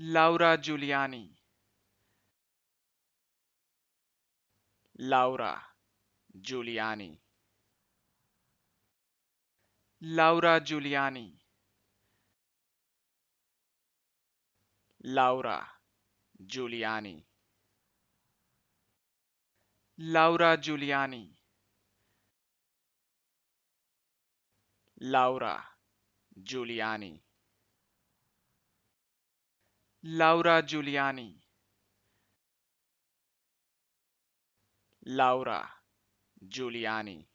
Laura Giuliani. Laura Giuliani. Laura Giuliani. Laura Giuliani. Laura Giuliani. Laura Giuliani. Laura Giuliani Laura Giuliani